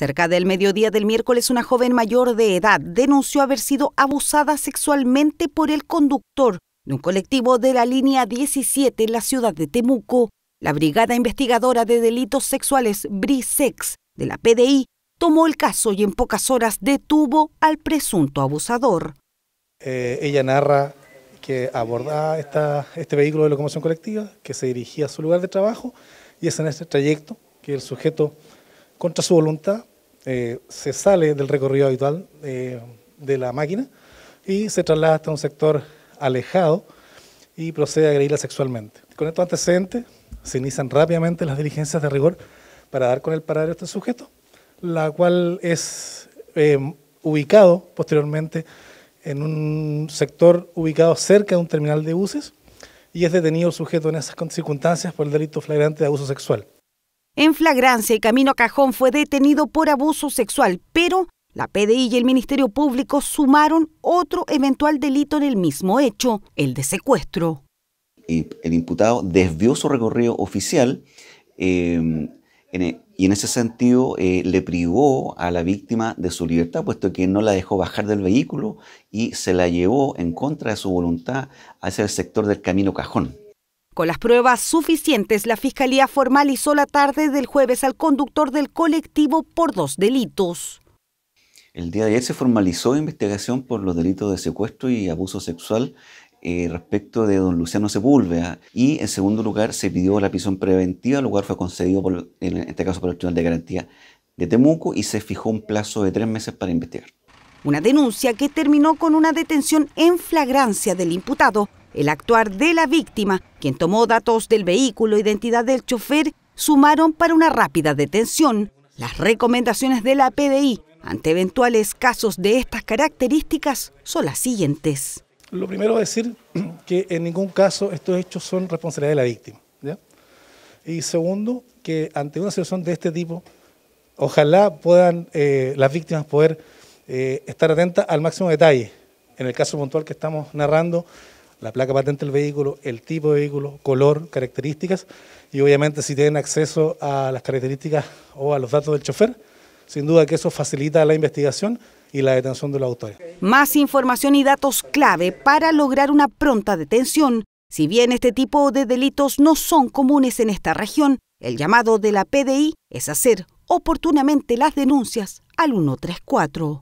Cerca del mediodía del miércoles, una joven mayor de edad denunció haber sido abusada sexualmente por el conductor de un colectivo de la línea 17 en la ciudad de Temuco. La Brigada Investigadora de Delitos Sexuales BRISEX de la PDI tomó el caso y en pocas horas detuvo al presunto abusador. Eh, ella narra que abordaba este vehículo de locomoción colectiva, que se dirigía a su lugar de trabajo, y es en este trayecto que el sujeto, contra su voluntad, eh, se sale del recorrido habitual eh, de la máquina y se traslada hasta un sector alejado y procede a agredirla sexualmente. Con estos antecedentes se inician rápidamente las diligencias de rigor para dar con el paradero de este sujeto, la cual es eh, ubicado posteriormente en un sector ubicado cerca de un terminal de buses y es detenido el sujeto en esas circunstancias por el delito flagrante de abuso sexual. En flagrancia el Camino Cajón fue detenido por abuso sexual, pero la PDI y el Ministerio Público sumaron otro eventual delito en el mismo hecho, el de secuestro. el imputado desvió su recorrido oficial em, e, y en ese sentido eh, le privó a la víctima de su libertad, puesto que no la dejó bajar del vehículo y se la llevó en contra de su voluntad hacia el sector del Camino Cajón. Con las pruebas suficientes, la Fiscalía formalizó la tarde del jueves al conductor del colectivo por dos delitos. El día de ayer se formalizó investigación por los delitos de secuestro y abuso sexual eh, respecto de don Luciano Sepúlveda y en segundo lugar se pidió la prisión preventiva, el lugar fue concedido por, en este caso por el Tribunal de Garantía de Temuco y se fijó un plazo de tres meses para investigar. Una denuncia que terminó con una detención en flagrancia del imputado, el actuar de la víctima, quien tomó datos del vehículo, e identidad del chofer, sumaron para una rápida detención. Las recomendaciones de la PDI ante eventuales casos de estas características son las siguientes. Lo primero decir que en ningún caso estos hechos son responsabilidad de la víctima. Y segundo, que ante una situación de este tipo, ojalá puedan eh, las víctimas poder eh, estar atentas al máximo detalle. En el caso puntual que estamos narrando, la placa patente del vehículo, el tipo de vehículo, color, características y obviamente si tienen acceso a las características o a los datos del chofer, sin duda que eso facilita la investigación y la detención de los autores. Más información y datos clave para lograr una pronta detención. Si bien este tipo de delitos no son comunes en esta región, el llamado de la PDI es hacer oportunamente las denuncias al 134.